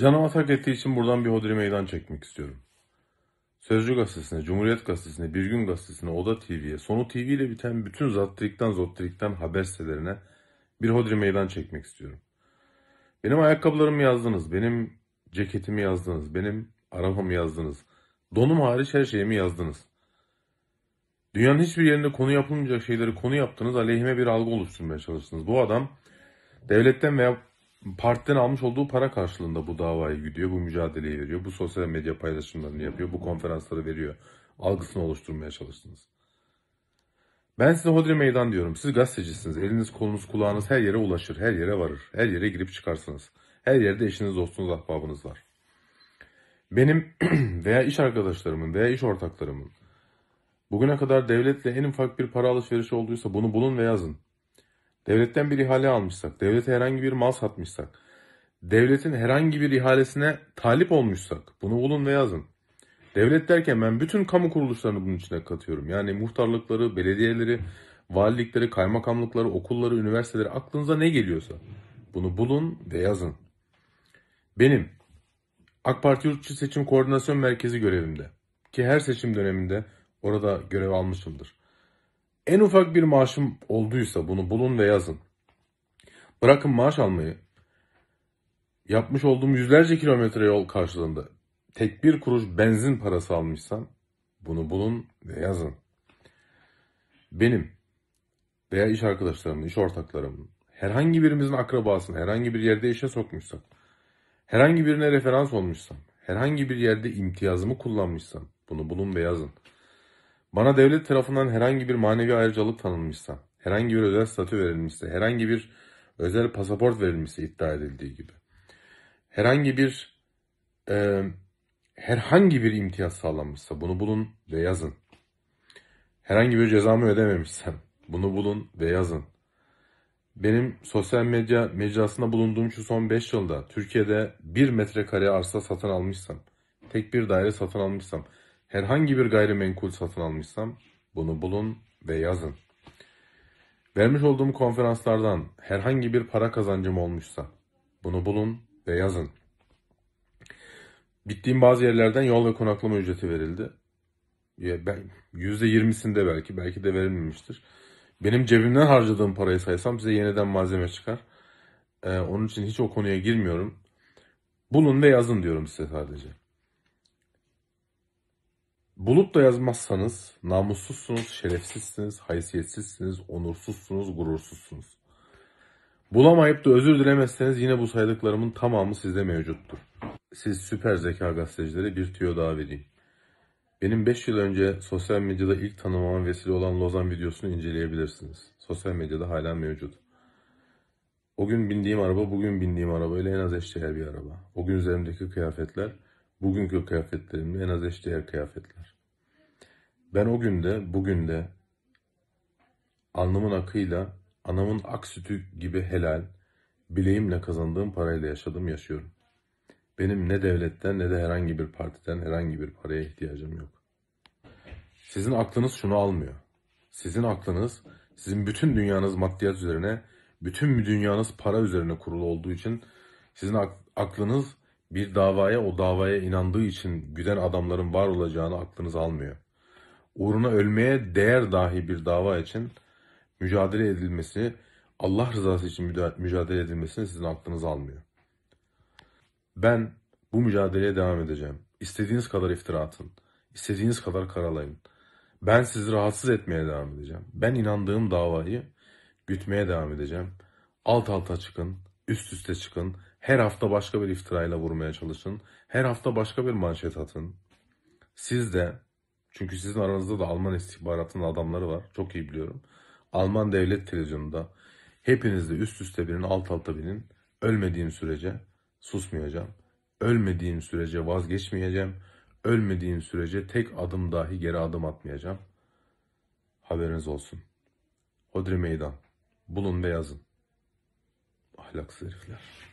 Canıma tak ettiği için buradan bir hodri meydan çekmek istiyorum. Sözcü gazetesine, Cumhuriyet gazetesine, Bir Gün gazetesine, Oda TV'ye, Sonu TV ile biten bütün zattirikten zottirikten haber sitelerine bir hodri meydan çekmek istiyorum. Benim ayakkabılarımı yazdınız, benim ceketimi yazdınız, benim arabamı yazdınız, donum hariç her şeyimi yazdınız. Dünyanın hiçbir yerinde konu yapılmayacak şeyleri konu yaptınız, aleyhime bir algı oluşturmaya çalıştınız. Bu adam devletten veya partiden almış olduğu para karşılığında bu davayı gidiyor, bu mücadeleyi veriyor, bu sosyal medya paylaşımlarını yapıyor, bu konferansları veriyor. Algısını oluşturmaya çalıştınız. Ben size hodri meydan diyorum. Siz gazetecisiniz. Eliniz, kolunuz, kulağınız her yere ulaşır, her yere varır. Her yere girip çıkarsınız. Her yerde eşiniz, dostunuz, ahbabınız var. Benim veya iş arkadaşlarımın veya iş ortaklarımın bugüne kadar devletle en ufak bir para alışverişi olduysa bunu bulun ve yazın devletten bir ihale almışsak, devlete herhangi bir mal satmışsak, devletin herhangi bir ihalesine talip olmuşsak bunu bulun ve yazın. Devlet derken ben bütün kamu kuruluşlarını bunun içine katıyorum. Yani muhtarlıkları, belediyeleri, valilikleri, kaymakamlıkları, okulları, üniversiteleri aklınıza ne geliyorsa bunu bulun ve yazın. Benim AK Parti Yurtçı Seçim Koordinasyon Merkezi görevimde ki her seçim döneminde orada görev almışımdır. En ufak bir maaşım olduysa bunu bulun ve yazın. Bırakın maaş almayı. Yapmış olduğum yüzlerce kilometre yol karşılığında tek bir kuruş benzin parası almışsam bunu bulun ve yazın. Benim veya iş arkadaşlarımın, iş ortaklarımın, herhangi birimizin akrabasını herhangi bir yerde işe sokmuşsam, herhangi birine referans olmuşsam, herhangi bir yerde imtiyazımı kullanmışsam bunu bulun ve yazın. Bana devlet tarafından herhangi bir manevi ayrıcalık tanınmışsa, herhangi bir özel statü verilmişse, herhangi bir özel pasaport verilmişse iddia edildiği gibi, herhangi bir e, herhangi bir imtiyaz sağlanmışsa bunu bulun ve yazın. Herhangi bir cezamı ödememişsem bunu bulun ve yazın. Benim sosyal medya mecrasında bulunduğum şu son 5 yılda Türkiye'de 1 metrekare arsa satın almışsam, tek bir daire satın almışsam, Herhangi bir gayrimenkul satın almışsam bunu bulun ve yazın. Vermiş olduğum konferanslardan herhangi bir para kazancım olmuşsa bunu bulun ve yazın. Gittiğim bazı yerlerden yol ve konaklama ücreti verildi. Ya ben %20'sinde belki, belki de verilmemiştir. Benim cebimden harcadığım parayı saysam size yeniden malzeme çıkar. Ee, onun için hiç o konuya girmiyorum. Bulun ve yazın diyorum size sadece da yazmazsanız namussuzsunuz, şerefsizsiniz, haysiyetsizsiniz, onursuzsunuz, gurursuzsunuz. Bulamayıp da özür dilemezseniz yine bu saydıklarımın tamamı sizde mevcuttur. Siz süper zeka gazetecileri bir tüyo daha vereyim. Benim 5 yıl önce sosyal medyada ilk tanımama vesile olan Lozan videosunu inceleyebilirsiniz. Sosyal medyada hala mevcut. O gün bindiğim araba bugün bindiğim araba ile en az eşdeğer bir araba. O gün üzerimdeki kıyafetler bugünkü kıyafetlerimle en az eşdeğer kıyafetler. Ben o günde, bugün de alnımın akıyla, anamın ak sütü gibi helal, bileğimle kazandığım parayla yaşadım, yaşıyorum. Benim ne devletten ne de herhangi bir partiden herhangi bir paraya ihtiyacım yok. Sizin aklınız şunu almıyor. Sizin aklınız, sizin bütün dünyanız maddiyat üzerine, bütün dünyanız para üzerine kurulu olduğu için sizin aklınız bir davaya o davaya inandığı için güden adamların var olacağını aklınız almıyor. Uğruna ölmeye değer dahi bir dava için mücadele edilmesi, Allah rızası için mücadele edilmesini sizin aklınız almıyor. Ben bu mücadeleye devam edeceğim. İstediğiniz kadar iftira atın. İstediğiniz kadar karalayın. Ben sizi rahatsız etmeye devam edeceğim. Ben inandığım davayı gütmeye devam edeceğim. Alt alta çıkın, üst üste çıkın, her hafta başka bir iftirayla vurmaya çalışın. Her hafta başka bir manşet atın. Siz de çünkü sizin aranızda da Alman istihbaratının adamları var. Çok iyi biliyorum. Alman devlet televizyonunda hepiniz de üst üste birinin alt alta birinin Ölmediğim sürece susmayacağım. Ölmediğim sürece vazgeçmeyeceğim. Ölmediğim sürece tek adım dahi geri adım atmayacağım. Haberiniz olsun. Hodri meydan. Bulun ve yazın. Ahlaksız herifler.